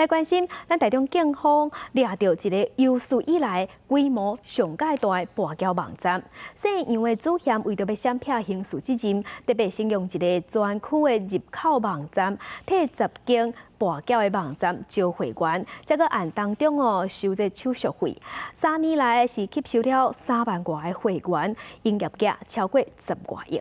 来关心咱大中警方掠到一个有史以来规模上阶段的博筊网站。说因为朱贤为着要想骗刑事资金，特别先用一个专区的入口网站替十间博筊的网站招会员，再阁按当中哦收这手续费。三年来是吸收了三万外的会员，营业额超过十外亿。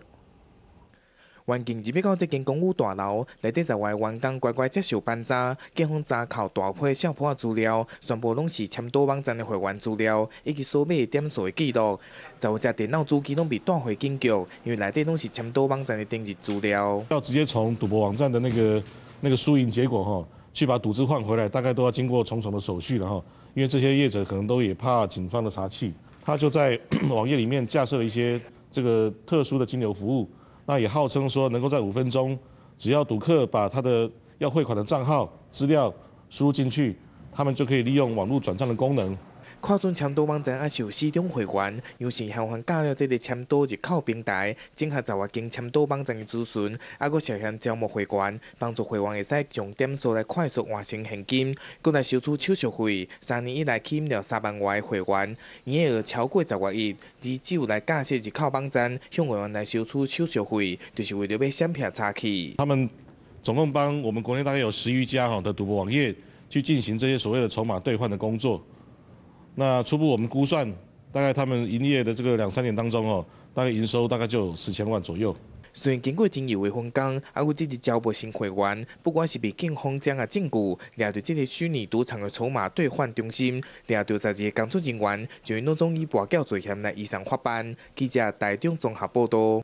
环境只搬到这间公务大楼，内底在外员工乖乖接受班查，警方查扣大批相破资料，全部拢是签到网站的会员资料以及所买点数的记录，十有只电脑主机拢被带回警局，因为内底拢是签到网站的登记资料。要直接从赌博网站的那个那个输赢结果哈，去把赌资换回来，大概都要经过重重的手续了哈，因为这些业者可能都也怕警方的查缉，他就在网页里面架设了一些这个特殊的金流服务。那也号称说，能够在五分钟，只要赌客把他的要汇款的账号资料输入进去，他们就可以利用网络转账的功能。跨准签到网站，也是有四种会员，让新会员加入这个签到入口平台，整合十外间签到网站的资讯，还佫实向招募会员，帮助会员会使重点数来快速换成现金，佫来收取手续费。三年以来，吸引三万外的会员，营业额超过十外亿。而只有来架设入口网站，向会员来收取手续费，就是为着要闪避差去。他们总共帮我们国内大概有十余家吼的赌博网页去进行这些所谓的筹码兑换的工作。那初步我们估算，大概他们营业的这个两三年当中哦，大概营收大概就有四千万左右。虽然经过油的分工，啊，有这极招募新会员，不管是被警方这样禁锢，掠到这个虚拟赌场的筹码兑换中心，掠到这些工作人员，全都中以赌博罪嫌来以上发办。记者台中综合报道。